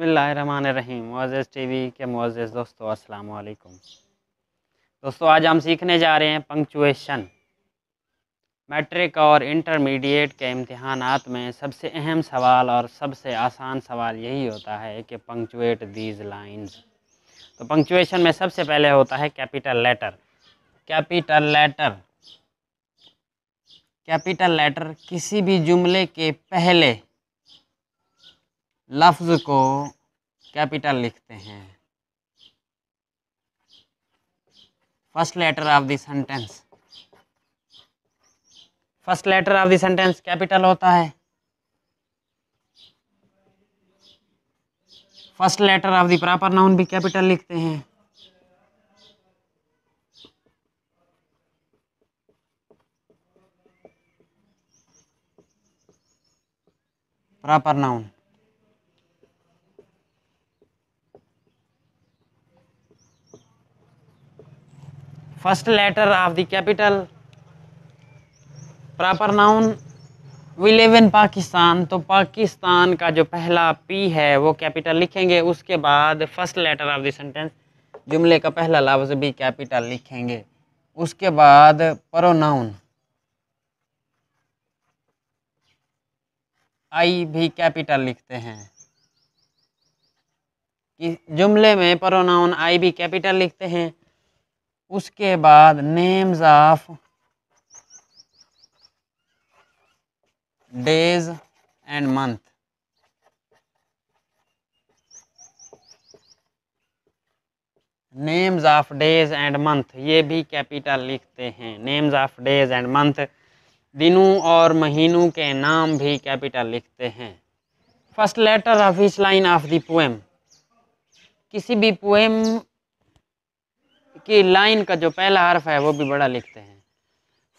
बसमीम Moz T V के मोज़ दोस्तों वालेकुम दोस्तों आज हम सीखने जा रहे हैं पंक्चुएशन मैट्रिक और इंटरमीडिएट के इम्तहान में सबसे अहम सवाल और सबसे आसान सवाल यही होता है कि पंक्चुएट दीज लाइंस तो पंक्चुएशन में सबसे पहले होता है capital letter capital letter capital letter किसी भी जुमले के पहले लफ्ज़ को कैपिटल लिखते हैं first letter of sentence sentence first letter of sentence sentence capital होता है first letter of the proper noun भी कैपिटल लिखते हैं proper noun first letter of the capital proper noun we live in Pakistan तो पाकिस्तान का जो पहला पी है वो कैपिटल लिखेंगे उसके बाद first letter of the sentence जुमले का पहला लफ्ज भी कैपिटल लिखेंगे उसके बाद प्रोनाउन आई भी कैपिटल लिखते हैं जुमले में नाउन आई भी कैपिटल लिखते हैं उसके बाद names of days and month names of days and month ये भी कैपिटल लिखते हैं names of days and month दिनों और महीनों के नाम भी कैपिटल लिखते हैं first letter of each line of the poem किसी भी पोएम की लाइन का जो पहला हर्फ है वो भी बड़ा लिखते हैं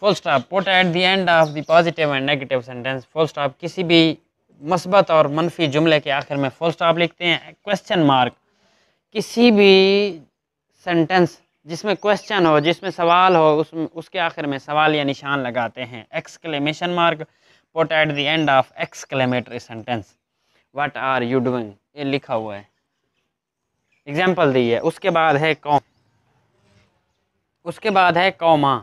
full stop put at the end of the positive and negative sentence full stop किसी भी मस्बत और मनफी जुमले के आखिर में फुल स्टॉप लिखते हैं क्वेश्चन मार्क किसी भी सेंटेंस जिसमें क्वेश्चन हो जिसमें सवाल हो उस उसके आखिर में सवाल या निशान लगाते हैं exclamation mark put at the end of exclamatory sentence what are you doing ये लिखा हुआ है एग्जाम्पल दी है उसके बाद है कौन उसके बाद है comma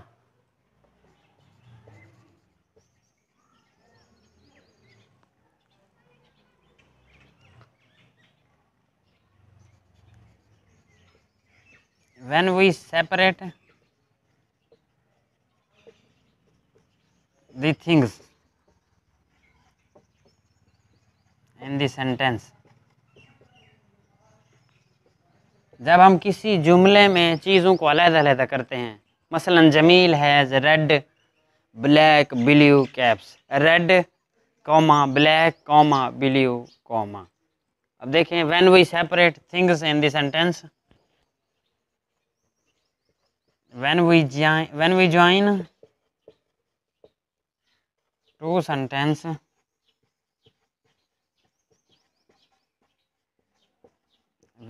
when we separate things in sentence जब हम किसी जुमले में चीज़ों को अलहदा करते हैं मसलन Jameel has red black blue caps red comma black comma blue comma अब देखें when we separate things in this sentence when we join when we join two sentence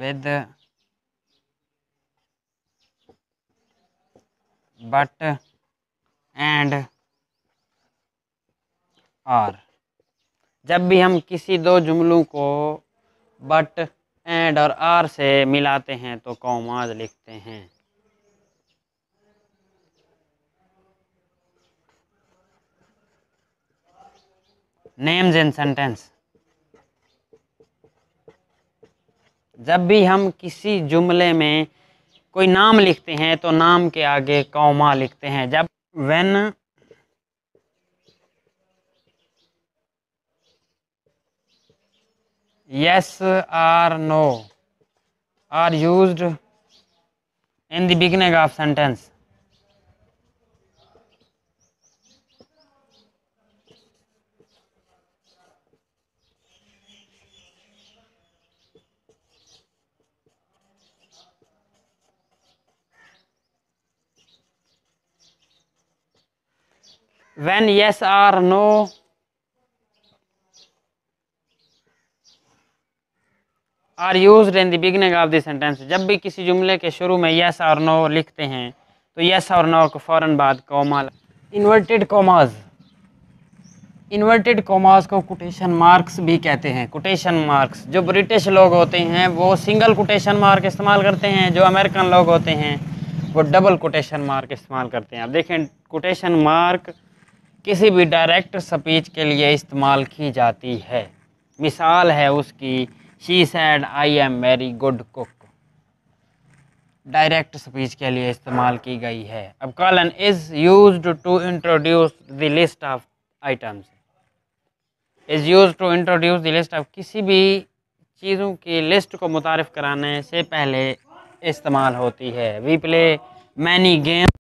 with but and or जब भी हम किसी दो जुमलों को बट एंड और are से मिलाते हैं तो कौमाज लिखते हैं नेम्स एंड सेंटेंस जब भी हम किसी जुमले में कोई नाम लिखते हैं तो नाम के आगे कौमा लिखते हैं जब when yes or no are use in the beginning of sentence when yes or no are use in the beginning of the sentence जब भी किसी जुमले के शुरू में यस और नो लिखते हैं तो यस और नो को फ़ौर बाद comma inverted commas inverted commas को कोटेशन मार्क्स भी कहते हैं कोटेशन मार्क्स जो ब्रिटिश लोग होते हैं वो सिंगल कोटेशन मार्क इस्तेमाल करते हैं जो अमेरिकन लोग होते हैं वो डबल कोटेशन मार्क इस्तेमाल करते हैं अब देखें कोटेशन मार्क किसी भी डायरेक्ट स्पीच के लिए इस्तेमाल की जाती है मिसाल है उसकी she said I am very good cook direct speech के लिए इस्तेमाल की गई है अब colon is use to introduce the list of items is use to introduce the list of किसी भी चीज़ों की लिस्ट को मुतारफ़ कराने से पहले इस्तेमाल होती है वी प्ले मैनी गेम